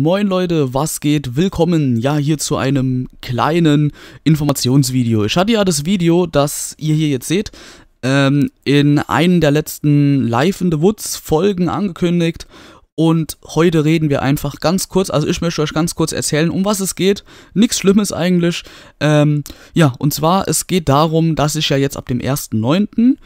Moin Leute, was geht? Willkommen ja hier zu einem kleinen Informationsvideo. Ich hatte ja das Video, das ihr hier jetzt seht, ähm, in einem der letzten Live in the Woods Folgen angekündigt und heute reden wir einfach ganz kurz, also ich möchte euch ganz kurz erzählen, um was es geht. Nichts Schlimmes eigentlich. Ähm, ja, und zwar, es geht darum, dass ich ja jetzt ab dem 1.9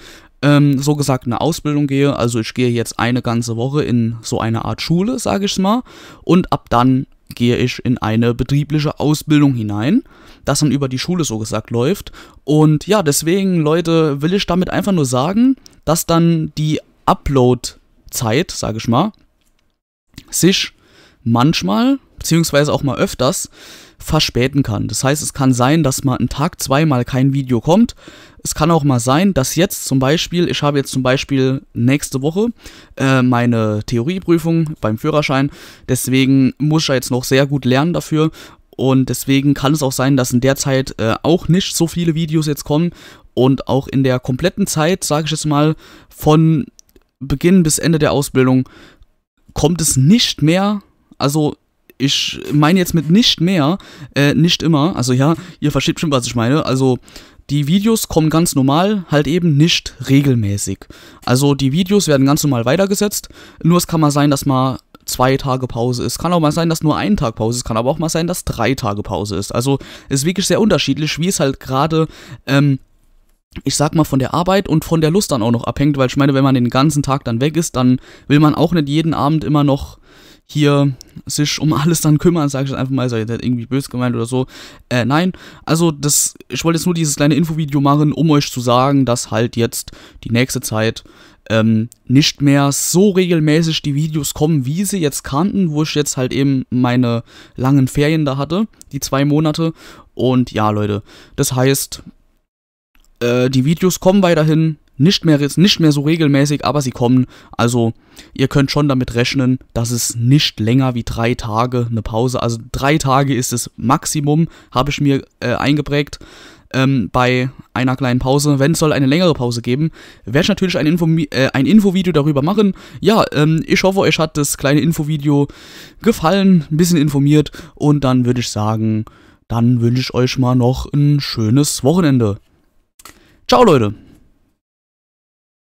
ähm, so gesagt eine Ausbildung gehe. Also ich gehe jetzt eine ganze Woche in so eine Art Schule, sage ich mal, und ab dann gehe ich in eine betriebliche Ausbildung hinein, das dann über die Schule so gesagt läuft. Und ja, deswegen, Leute, will ich damit einfach nur sagen, dass dann die Upload-Zeit, sage ich mal, sich manchmal, beziehungsweise auch mal öfters, verspäten kann. Das heißt, es kann sein, dass mal einen Tag zweimal kein Video kommt, es kann auch mal sein, dass jetzt zum Beispiel, ich habe jetzt zum Beispiel nächste Woche äh, meine Theorieprüfung beim Führerschein, deswegen muss ich ja jetzt noch sehr gut lernen dafür und deswegen kann es auch sein, dass in der Zeit äh, auch nicht so viele Videos jetzt kommen und auch in der kompletten Zeit, sage ich jetzt mal, von Beginn bis Ende der Ausbildung kommt es nicht mehr, also ich meine jetzt mit nicht mehr, äh, nicht immer, also ja, ihr versteht schon, was ich meine, also die Videos kommen ganz normal, halt eben nicht regelmäßig. Also die Videos werden ganz normal weitergesetzt, nur es kann mal sein, dass mal zwei Tage Pause ist. Kann auch mal sein, dass nur ein Tag Pause ist. Kann aber auch mal sein, dass drei Tage Pause ist. Also ist wirklich sehr unterschiedlich, wie es halt gerade, ähm, ich sag mal, von der Arbeit und von der Lust dann auch noch abhängt. Weil ich meine, wenn man den ganzen Tag dann weg ist, dann will man auch nicht jeden Abend immer noch hier sich um alles dann kümmern, sage ich einfach mal, sei das irgendwie böse gemeint oder so. Äh, nein, also das, ich wollte jetzt nur dieses kleine Infovideo machen, um euch zu sagen, dass halt jetzt die nächste Zeit ähm, nicht mehr so regelmäßig die Videos kommen, wie sie jetzt kannten, wo ich jetzt halt eben meine langen Ferien da hatte, die zwei Monate. Und ja, Leute, das heißt, äh, die Videos kommen weiterhin, nicht mehr, nicht mehr so regelmäßig, aber sie kommen. Also ihr könnt schon damit rechnen, dass es nicht länger wie drei Tage eine Pause, also drei Tage ist das Maximum, habe ich mir äh, eingeprägt. Ähm, bei einer kleinen Pause. Wenn es soll eine längere Pause geben, werde ich natürlich ein, Info äh, ein Infovideo darüber machen. Ja, ähm, ich hoffe, euch hat das kleine Infovideo gefallen, ein bisschen informiert und dann würde ich sagen, dann wünsche ich euch mal noch ein schönes Wochenende. Ciao Leute!